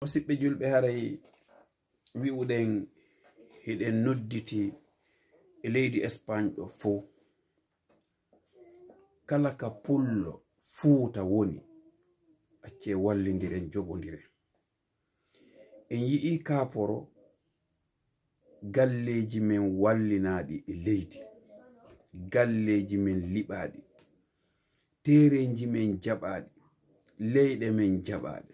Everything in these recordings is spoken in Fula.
musidɓe julɓe haray wi'uɗen heɗen nodditi e leydi espagne ɗo fou kala ka pullo fuuta woni acce wallidiren jogodiren en yi'i kaporo galleji men wallinaɗi e leydi galleji men liɓaɗi tereji men jaɓaɗi leyɗe men jaɓaɗe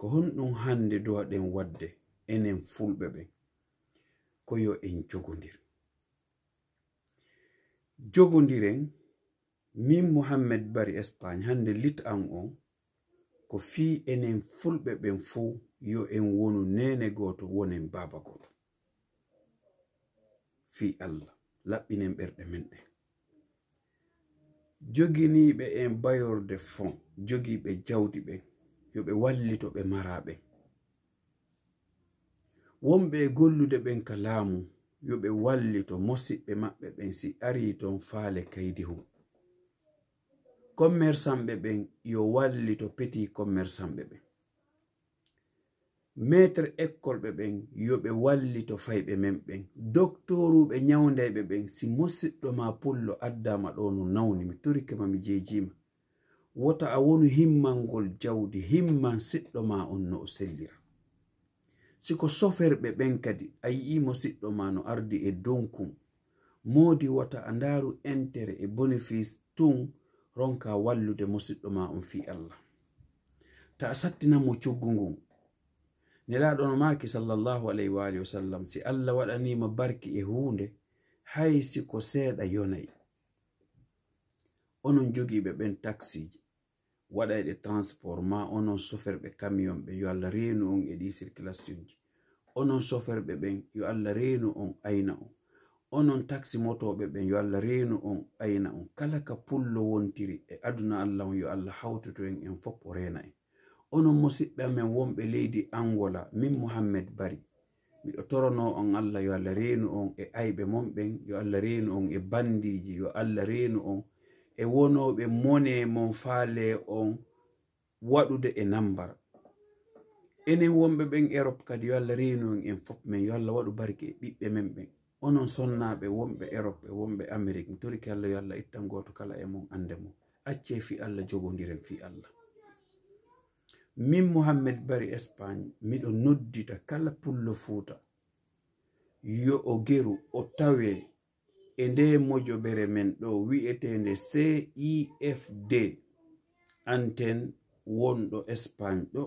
ko honɗum hande do'aɗen wadde enen fulɓe ɓen ko yo en jogodir jogodiren min mouhammed bari espagne hande lit an on ko fi enen fulɓe ɓen fuu yo en wonu nene goto wonen baba goto fi allah laɓɓinen ɓerɗe men ɗen joginiɓe en bayorde fond jogiɓe jawdi ɓen yo ɓe wallito ɓe maraɓe wonɓe e gollude ɓen ka laamu yo ɓe wallito mosiɓɓe maɓɓe ɓen si ari ton faale kaydihu commersanɓe ɓen yo wallito petit commersanɓe ɓen maître ecole ɓen yo ɓe wallito fayɓe men ɓen doctoruɓe nyawdayɓe ɓen si mosiɗɗo ma pullo addama ɗo no nawni mi torikema mi jejima wota a wonu himmal ngol jawdi himman siɗɗo ma on no o sellira siko soferɓe ɓen kadi a yi'imo siɗɗo ma no ardi e donkum moodi wota a ndaaru intere e bonifice tun ronka wallude mo siɗɗo ma on fi allah ta a sattinanmo coggu ngon nelaaɗo no maaki sallllahu alayhi waali wa sallam si allah waɗanima barki e huunde hay siko seeɗa yonayi onon jogiiɓe ɓen taxiji waɗay ɗe transport ma onon soferɓe camion ɓe yo allah reenu on e ɗi circulation ji onon soferɓe ɓen yo allah reenu on ayna on onon taxi motoɓe ɓen yo allah reenu on ayna on kala ka pullo wontiri e aduna allah on yo allah hawtoto en en fop o reena en onon musidɓe amen wonɓe leydi angola min mouhammed bari miɗo torono on allah yo allah reenu on e ayɓe monɓen yo allah reenu on e bandiji yo allah reenu on e wonoɓe mone mon faa le on waɗude e nambar enen wonɓe ɓen erope kadi yo allah renon en fof men yo allah waɗu barke e ɓiɓɓe men ɓen onon sonnaɓe wonɓe erope e wonɓe amérique mi toriki allah yo allah ittan goto kala e mon ande mon acce fi allah jogodiren fi allah min mouhammed bari espagne miɗo noddita kala pullo fuuta yo o geru o tawe e nde mojobere men ɗo wi'etende cifd e anten wonɗo espagne ɗo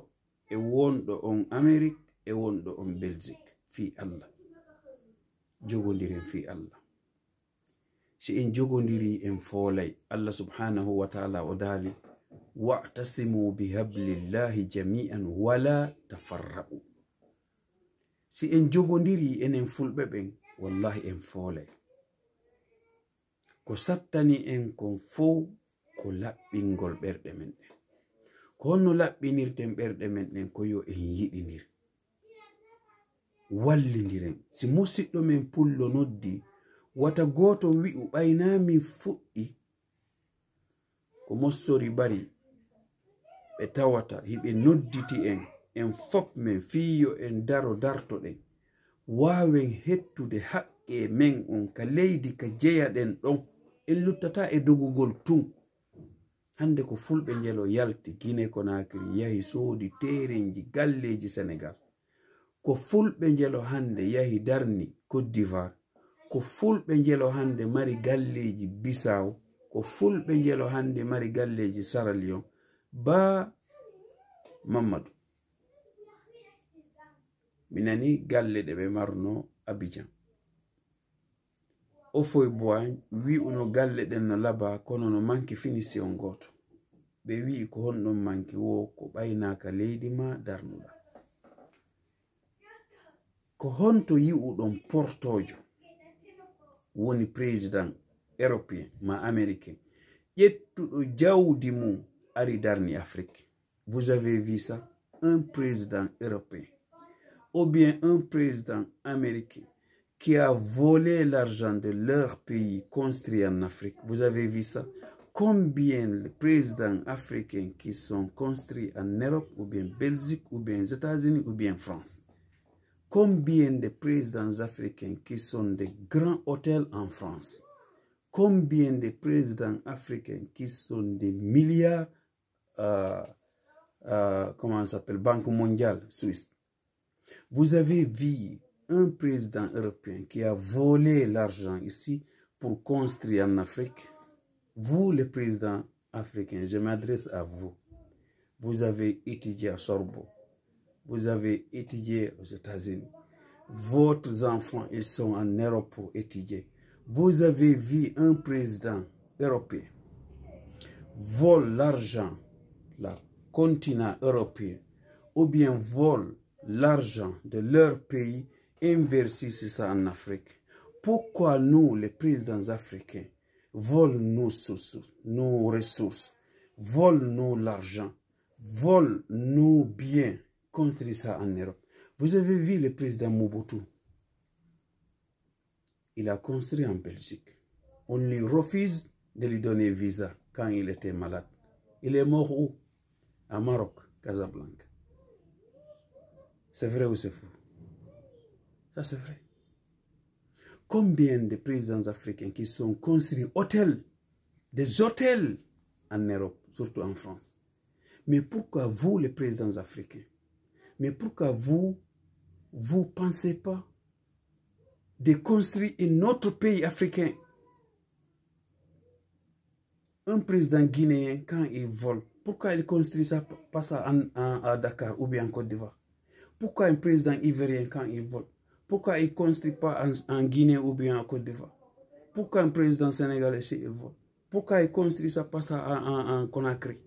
e wonɗo on amérique e wonɗo on belgique fi allah jogodiren fi allah si en jogodiri en foolay allah subhanahu wa taala o daali wa'tasimu bihablillahi jami'an wala tafarra'u si en jogodiri enen fulɓe ɓen wallahi en foolay ko sattani en kon fou ko laɓɓingol ɓerɗe men ɗen ko honno laɓɓinirten ɓerɗe men ɗen ko yo en yiɗindir wallidiren si musiɗɗo men pullo noddi wata goto wi'u ɓaynami fuɗɗi ko mossori bari ɓe tawata hiɓe nodditi en en fop men fiyo en daro dartoɗen wawen hettude haqqe men on ka leydi ka jeyaɗen ɗon en luttata e dogugol tun hande ko fulɓe jelo yalti guine conakry yahi soodi terenji galleji sénégal ko fulɓe jelo hande yahi darni cote d'ivoire ko fulɓe jelo hande mari galleji bisaw ko fulɓe jelo hande mari galleji sara lion ba mamadou minani galle ɗe ɓe marno abidjan o foy boa wi'uno galle ɗen no laba kono no manki finition goto ɓe wi'i ko honɗon manki wo ko ɓaynaka leydi ma darnuɗa ko honto yi'uɗon portojo woni président européen ma américain ƴettuɗo jawdi mum ari darni afrique vous avez vi ça un président européen ou bien un président américain qui a volé l'argent de leur pays construit en Afrique. Vous avez vu ça Combien de présidents africains qui sont construits en Europe ou bien Belgique ou bien États-Unis ou bien France Combien de présidents africains qui sont des grands hôtels en France Combien de présidents africains qui sont des milliards, euh, euh comment s'appelle, Banque mondiale suisse Vous avez vu un président européen qui a volé l'argent ici pour construire en Afrique, vous, les président africains, je m'adresse à vous. Vous avez étudié à Sorbo. Vous avez étudié aux États-Unis. Votre enfants, ils sont en Europe pour étudier. Vous avez vu un président européen voler l'argent, le continent européen, ou bien vole l'argent de leur pays inverser ça en Afrique. Pourquoi nous, les présidents africains, volent nos ressources, nos ressources volent nous l'argent, volent nos biens contre ça en Europe Vous avez vu le président Mobutu Il a construit en Belgique. On lui refuse de lui donner visa quand il était malade. Il est mort où À Maroc, Casablanca. C'est vrai ou c'est faux ça, c'est vrai. Combien de présidents africains qui sont construits hôtels, des hôtels en Europe, surtout en France. Mais pourquoi vous, les présidents africains, mais pourquoi vous, vous pensez pas de construire un autre pays africain un président guinéen, quand il vole, pourquoi il construit ça, pas ça à Dakar ou bien en Côte d'Ivoire Pourquoi un président ivérien, quand il vole, pourquoi il ne construit pas en, Guinée ou bien en Côte d'Ivoire Pourquoi un président sénégalais chez voit, Pourquoi il construit ça pas ça en, en, Conakry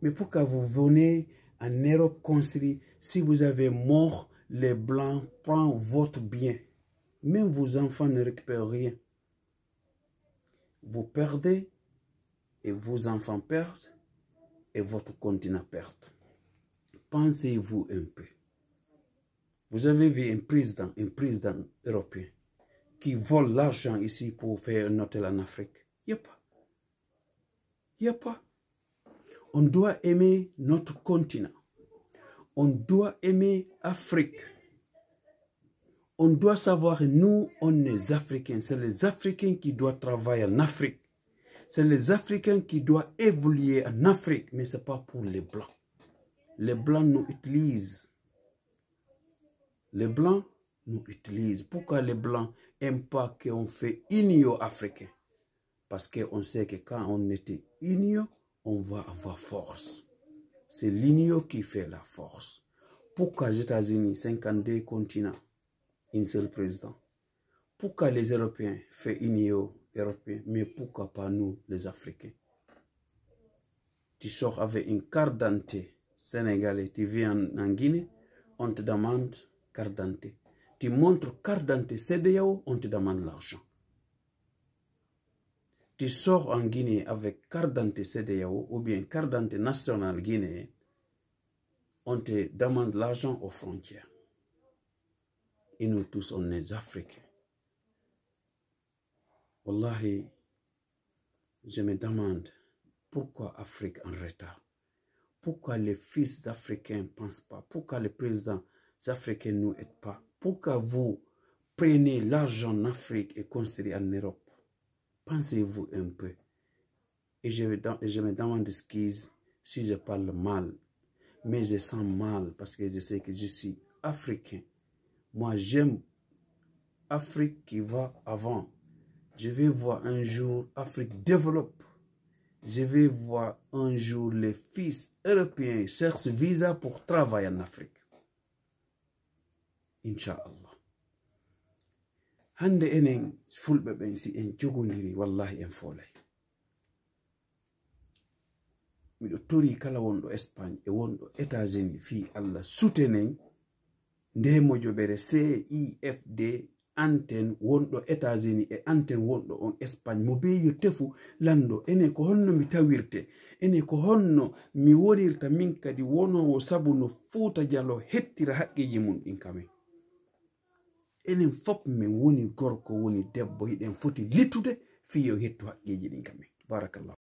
Mais pourquoi vous venez en Europe construire si vous avez mort les Blancs prennent votre bien Même vos enfants ne récupèrent rien. Vous perdez et vos enfants perdent et votre continent perd. Pensez-vous un peu. Vous avez vu un président, un président européen qui vole l'argent ici pour faire un hôtel en Afrique. Il n'y a pas. Il n'y a pas. On doit aimer notre continent. On doit aimer Afrique. On doit savoir, nous, on est Africains. C'est les Africains qui doivent travailler en Afrique. C'est les Africains qui doivent évoluer en Afrique. Mais ce n'est pas pour les Blancs. Les Blancs nous utilisent les Blancs nous utilisent. Pourquoi les Blancs n'aiment pas qu'on fait inio africain Parce qu'on sait que quand on était inio, on va avoir force. C'est l'inio qui fait la force. Pourquoi les États-Unis, 52 continents, une seule président Pourquoi les Européens font inio européen, mais pourquoi pas nous, les Africains Tu sors avec une carte dentée sénégalais, tu viens en Guinée, on te demande carte Tu montres carte d'identité CDAO, on te demande l'argent. Tu sors en Guinée avec carte CDAO ou bien carte National Guinée, on te demande l'argent aux frontières. Et nous tous, on est africains. Wallahi, je me demande pourquoi Afrique en retard Pourquoi les fils africains ne pensent pas Pourquoi le président Africains nous aident pas. Pourquoi vous prenez l'argent en Afrique et construisez en Europe Pensez-vous un peu. Et je, je me demande excuse si je parle mal. Mais je sens mal parce que je sais que je suis africain. Moi, j'aime Afrique qui va avant. Je vais voir un jour Afrique développe. Je vais voir un jour les fils européens cherchent visa pour travailler en Afrique. inchallah hande enen fulɓe ɓen si en jogodiri wallahi en folay miɗo tori kala wonɗo espagne e wonɗo états unis fi allah sutenen ndemojoɓere c ifd anten wonɗo états unis e anten wonɗo on espagne mo be yo tefu lando enen ko honno mi tawirte enen ko honno mi wonirta min kadi wonowo sabu no fuuta dialo hettira haqqiji mum ɗin kamen enen fop min woni gorko woni debbo yiɗen foti littude fiyo hettu haqqeji ɗin kamen barakallahu